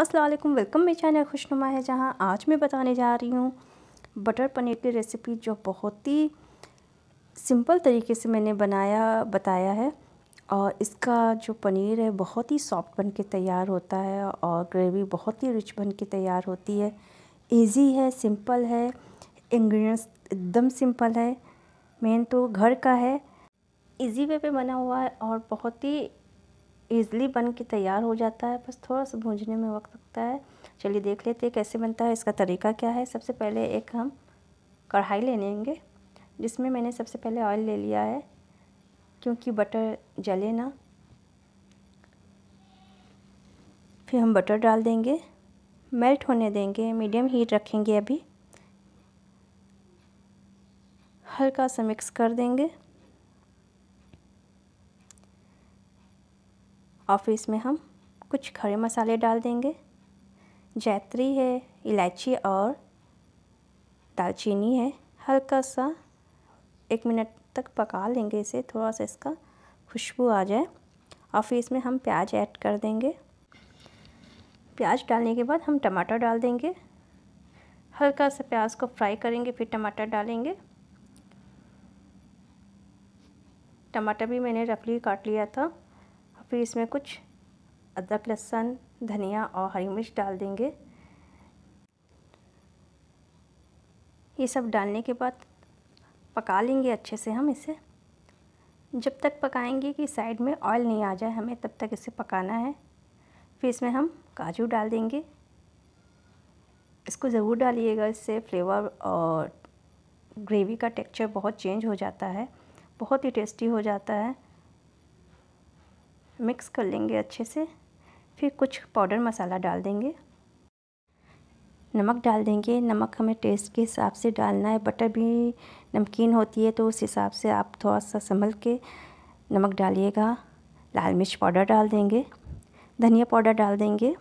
Aslam welcome मेरे channel खुशनुमा है जहाँ आज मैं बताने जा रही हूँ बटर पनीर की रेसिपी जो बहुत ही सिंपल तरीके से मैंने बनाया बताया है और इसका जो पनीर है बहुत ही सॉफ्ट बन के तैयार होता है और ग्रेवी बहुत ही रिच बन के तैयार होती है इजी है सिंपल है इंग्रेडिएंट्स एकदम सिंपल है मेन तो घर का है इजी वे पे बना हुआ है और बहुत ही ईज़िली बन के तैयार हो जाता है बस थोड़ा सा भूंजने में वक्त लगता है चलिए देख लेते हैं कैसे बनता है इसका तरीका क्या है सबसे पहले एक हम कढ़ाई ले लेंगे जिसमें मैंने सबसे पहले ऑयल ले लिया है क्योंकि बटर जले ना फिर हम बटर डाल देंगे मेल्ट होने देंगे मीडियम हीट रखेंगे अभी हल्का सा मिक्स कर देंगे और फिर इसमें हम कुछ खड़े मसाले डाल देंगे जैतरी है इलायची और दालचीनी है हल्का सा एक मिनट तक पका लेंगे इसे थोड़ा सा इसका खुशबू आ जाए और फिर इसमें हम प्याज ऐड कर देंगे प्याज डालने के बाद हम टमाटर डाल देंगे हल्का सा प्याज को फ्राई करेंगे फिर टमाटर डालेंगे टमाटर भी मैंने रफली काट लिया था फिर इसमें कुछ अदरक लहसुन धनिया और हरी मिर्च डाल देंगे ये सब डालने के बाद पका लेंगे अच्छे से हम इसे जब तक पकाएंगे कि साइड में ऑयल नहीं आ जाए हमें तब तक इसे पकाना है फिर इसमें हम काजू डाल देंगे इसको ज़रूर डालिएगा इससे फ्लेवर और ग्रेवी का टेक्सचर बहुत चेंज हो जाता है बहुत ही टेस्टी हो जाता है मिक्स कर लेंगे अच्छे से फिर कुछ पाउडर मसाला डाल देंगे नमक डाल देंगे नमक हमें टेस्ट के हिसाब से डालना है बटर भी नमकीन होती है तो उस हिसाब से आप थोड़ा सा संभल के नमक डालिएगा लाल मिर्च पाउडर डाल देंगे धनिया पाउडर डाल देंगे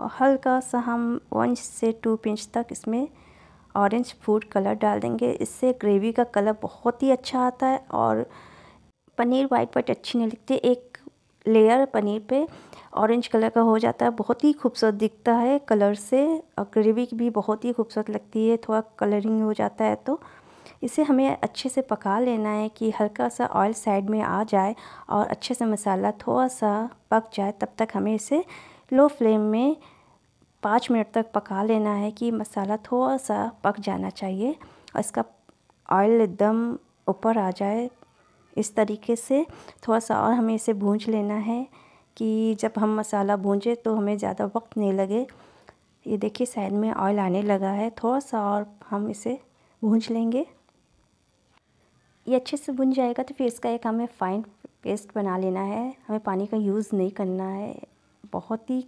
और हल्का सा हम वन से टू पिंच तक इसमें ऑरेंज फूड कलर डाल देंगे इससे ग्रेवी का कलर बहुत ही अच्छा आता है और पनीर वाइट वाइट अच्छी नहीं लगती एक लेयर पनीर पे ऑरेंज कलर का हो जाता है बहुत ही खूबसूरत दिखता है कलर से और ग्रेवी भी बहुत ही खूबसूरत लगती है थोड़ा कलरिंग हो जाता है तो इसे हमें अच्छे से पका लेना है कि हल्का सा ऑयल साइड में आ जाए और अच्छे से मसाला थोड़ा सा पक जाए तब तक हमें इसे लो फ्लेम में पाँच मिनट तक पका लेना है कि मसाला थोड़ा सा पक जाना चाहिए और इसका ऑयल एकदम ऊपर आ जाए इस तरीके से थोड़ा सा और हमें इसे भूंज लेना है कि जब हम मसाला भूंजें तो हमें ज़्यादा वक्त नहीं लगे ये देखिए साइड में ऑयल आने लगा है थोड़ा सा और हम इसे भूंज लेंगे ये अच्छे से भुन जाएगा तो फिर इसका एक हमें फ़ाइन पेस्ट बना लेना है हमें पानी का यूज़ नहीं करना है बहुत ही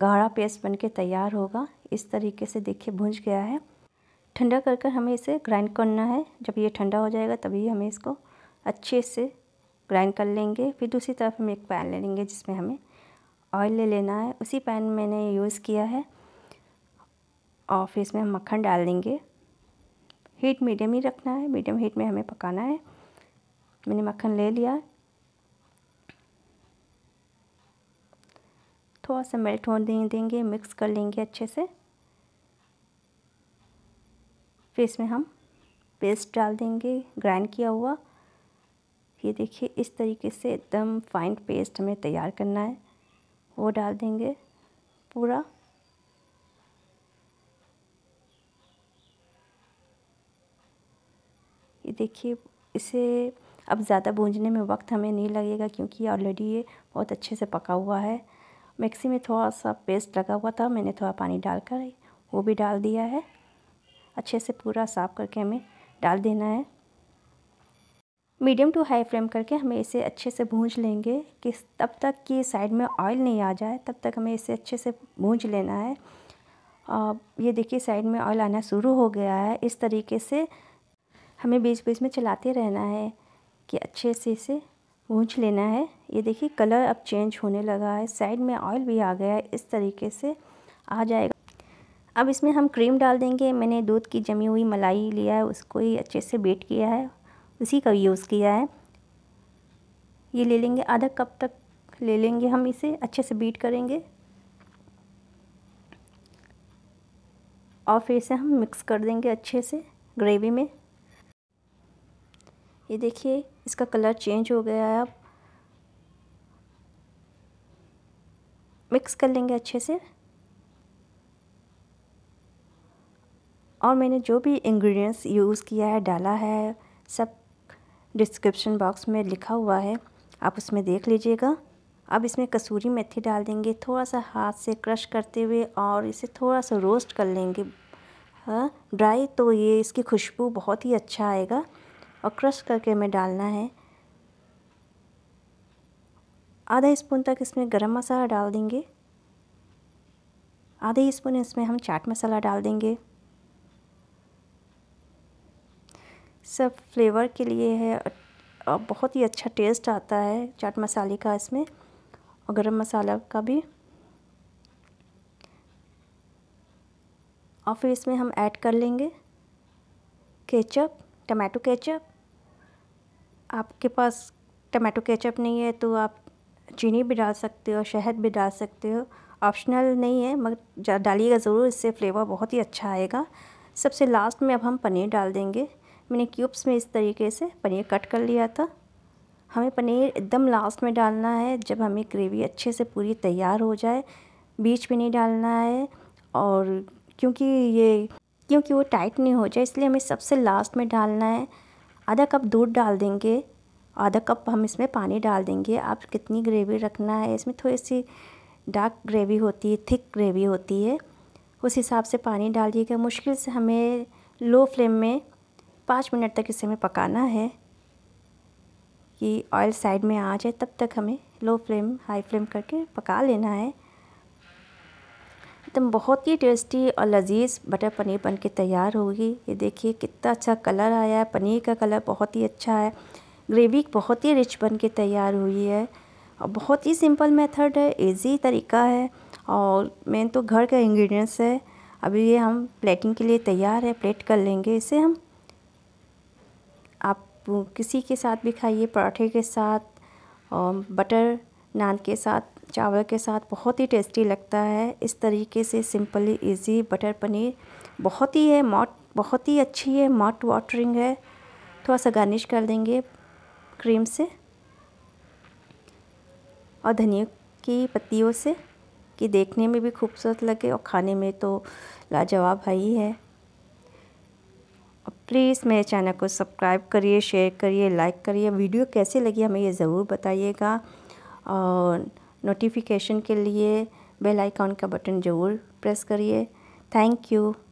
गाढ़ा पेस्ट बन के तैयार होगा इस तरीके से देखिए भूंज गया है ठंडा कर कर हमें इसे ग्राइंड करना है जब ये ठंडा हो जाएगा तभी हमें इसको अच्छे से ग्राइंड कर लेंगे फिर दूसरी तरफ हम एक पैन ले लेंगे जिसमें हमें ऑयल ले लेना है उसी पैन में मैंने यूज़ किया है और फिर इसमें हम मक्खन डाल देंगे हीट मीडियम ही रखना है मीडियम हीट में हमें पकाना है मैंने मक्खन ले लिया थोड़ा सा मेल्ट होने देंगे मिक्स कर लेंगे अच्छे से फिर इसमें हम पेस्ट डाल देंगे ग्राइंड किया हुआ ये देखिए इस तरीके से एकदम फाइन पेस्ट हमें तैयार करना है वो डाल देंगे पूरा ये देखिए इसे अब ज़्यादा भूंजने में वक्त हमें नहीं लगेगा क्योंकि ऑलरेडी ये बहुत अच्छे से पका हुआ है मिक्सी में थोड़ा सा पेस्ट लगा हुआ था मैंने थोड़ा पानी डालकर वो भी डाल दिया है अच्छे से पूरा साफ़ करके हमें डाल देना है मीडियम टू हाई फ्लेम करके हमें इसे अच्छे से भूंज लेंगे कि तब तक कि साइड में ऑयल नहीं आ जाए तब तक हमें इसे अच्छे से भूंज लेना है आ, ये देखिए साइड में ऑयल आना शुरू हो गया है इस तरीके से हमें बीच बीच में चलाते रहना है कि अच्छे से इसे भूंज लेना है ये देखिए कलर अब चेंज होने लगा है साइड में ऑयल भी आ गया है इस तरीके से आ जाएगा अब इसमें हम क्रीम डाल देंगे मैंने दूध की जमी हुई मलाई लिया है उसको ही अच्छे से बेट किया है उसी का यूज़ किया है ये ले लेंगे आधा कप तक ले लेंगे हम इसे अच्छे से बीट करेंगे और फिर इसे हम मिक्स कर देंगे अच्छे से ग्रेवी में ये देखिए इसका कलर चेंज हो गया है अब मिक्स कर लेंगे अच्छे से और मैंने जो भी इंग्रेडिएंट्स यूज़ किया है डाला है सब डिस्क्रिप्शन बॉक्स में लिखा हुआ है आप उसमें देख लीजिएगा अब इसमें कसूरी मेथी डाल देंगे थोड़ा सा हाथ से क्रश करते हुए और इसे थोड़ा सा रोस्ट कर लेंगे हाँ ड्राई तो ये इसकी खुशबू बहुत ही अच्छा आएगा और क्रश करके हमें डालना है आधा स्पून तक इसमें गरम मसाला डाल देंगे आधे स्पून इसमें हम चाट मसाला डाल देंगे सब फ्लेवर के लिए है और बहुत ही अच्छा टेस्ट आता है चाट मसाले का इसमें और गरम मसाला का भी और फिर इसमें हम ऐड कर लेंगे केचप टमाटो केचप आपके पास टमाटो केचप नहीं है तो आप चीनी भी डाल सकते हो शहद भी डाल सकते हो ऑप्शनल नहीं है मगर डालिएगा ज़रूर इससे फ्लेवर बहुत ही अच्छा आएगा सबसे लास्ट में अब हम पनीर डाल देंगे मैंने क्यूब्स में इस तरीके से पनीर कट कर लिया था हमें पनीर एकदम लास्ट में डालना है जब हमें ग्रेवी अच्छे से पूरी तैयार हो जाए बीच में नहीं डालना है और क्योंकि ये क्योंकि वो टाइट नहीं हो जाए इसलिए हमें सबसे लास्ट में डालना है आधा कप दूध डाल देंगे आधा कप हम इसमें पानी डाल देंगे आप कितनी ग्रेवी रखना है इसमें थोड़ी सी डार्क ग्रेवी होती है थिक ग्रेवी होती है उस हिसाब से पानी डालिएगा मुश्किल से हमें लो फ्लेम में पाँच मिनट तक इसे हमें पकाना है कि ऑयल साइड में आ जाए तब तक हमें लो फ्लेम हाई फ्लेम करके पका लेना है एकदम बहुत ही टेस्टी और लजीज बटर पनीर बन के तैयार होगी ये देखिए कितना अच्छा कलर आया है पनीर का कलर बहुत ही अच्छा है ग्रेवी बहुत ही रिच बन के तैयार हुई है और बहुत ही सिंपल मेथड है इजी तरीका है और मेन तो घर का इंग्रेडिएंट्स है अभी ये हम प्लेटिंग के लिए तैयार है प्लेट कर लेंगे इसे हम किसी के साथ भी खाइए पराठे के साथ और बटर नान के साथ चावल के साथ बहुत ही टेस्टी लगता है इस तरीके से सिंपली इजी बटर पनीर बहुत ही है मॉट बहुत ही अच्छी है मॉट वाटरिंग है थोड़ा सा गार्निश कर देंगे क्रीम से और धनिया की पत्तियों से कि देखने में भी खूबसूरत लगे और खाने में तो लाजवाब है ही है प्लीज़ मेरे चैनल को सब्सक्राइब करिए शेयर करिए लाइक करिए वीडियो कैसे लगी हमें ये ज़रूर बताइएगा और नोटिफिकेशन के लिए बेल आइकॉन का बटन ज़रूर प्रेस करिए थैंक यू